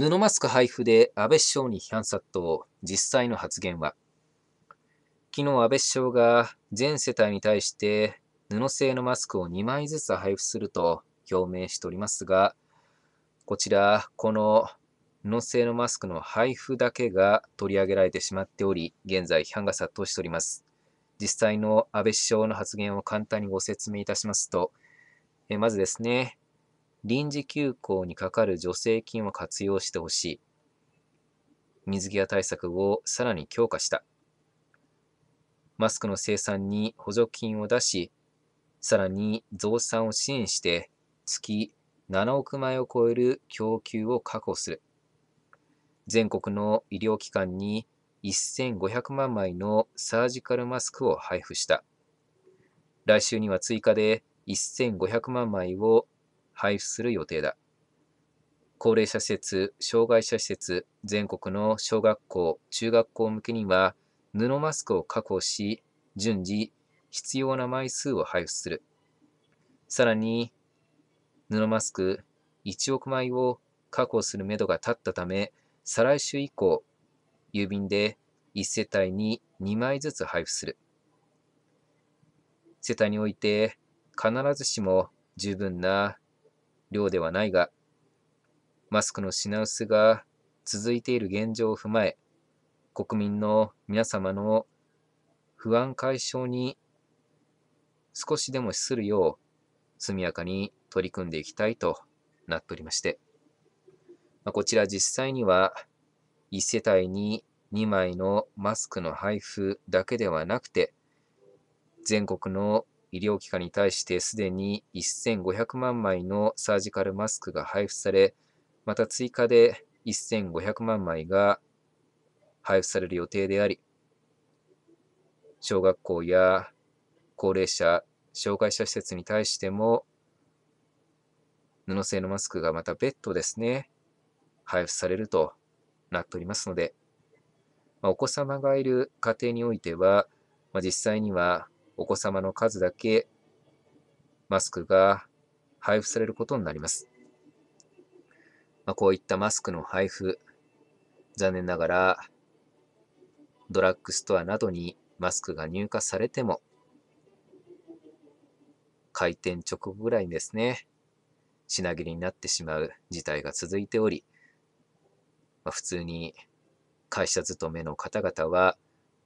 布マスク配布で安倍首相に批判殺到、実際の発言は昨日安倍首相が全世帯に対して布製のマスクを2枚ずつ配布すると表明しておりますが、こちら、この布製のマスクの配布だけが取り上げられてしまっており、現在批判が殺到しております。実際の安倍首相の発言を簡単にご説明いたしますと、えまずですね、臨時休校にかかる助成金を活用してほしい。水際対策をさらに強化した。マスクの生産に補助金を出し、さらに増産を支援して月7億枚を超える供給を確保する。全国の医療機関に1500万枚のサージカルマスクを配布した。来週には追加で1500万枚を配布する予定だ。高齢者施設、障害者施設、全国の小学校、中学校向けには、布マスクを確保し、順次、必要な枚数を配布する。さらに、布マスク1億枚を確保するめどが立ったため、再来週以降、郵便で1世帯に2枚ずつ配布する。世帯において、必ずしも十分な量ではないが、マスクの品薄が続いている現状を踏まえ、国民の皆様の不安解消に少しでも資するよう速やかに取り組んでいきたいとなっておりまして、まこちら実際には1世帯に2枚のマスクの配布だけではなくて全国の医療機関に対してすでに1500万枚のサージカルマスクが配布され、また追加で1500万枚が配布される予定であり、小学校や高齢者、障害者施設に対しても、布製のマスクがまた別途ですね、配布されるとなっておりますので、まあ、お子様がいる家庭においては、まあ、実際にはお子様の数だけマスクが配布されることになります。まあ、こういったマスクの配布、残念ながらドラッグストアなどにマスクが入荷されても、開店直後ぐらいにですね、品切れになってしまう事態が続いており、まあ、普通に会社勤めの方々は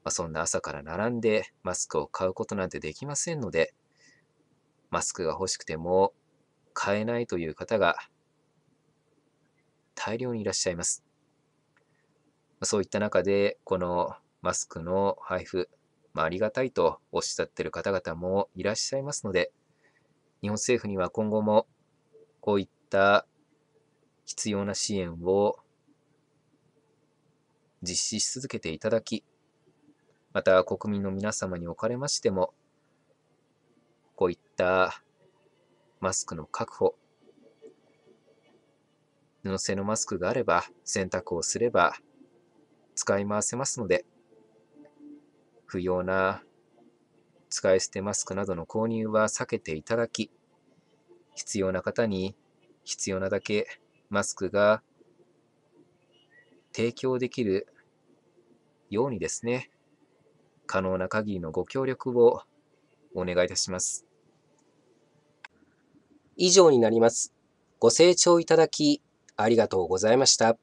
まあ、そんな朝から並んでマスクを買うことなんてできませんので、マスクが欲しくても買えないという方が大量にいらっしゃいます。そういった中で、このマスクの配布、まあ、ありがたいとおっしゃっている方々もいらっしゃいますので、日本政府には今後もこういった必要な支援を実施し続けていただき、また国民の皆様におかれましても、こういったマスクの確保、布製のマスクがあれば、洗濯をすれば使い回せますので、不要な使い捨てマスクなどの購入は避けていただき、必要な方に必要なだけマスクが提供できるようにですね、可能な限りのご協力をお願いいたします。以上になります。ご清聴いただきありがとうございました。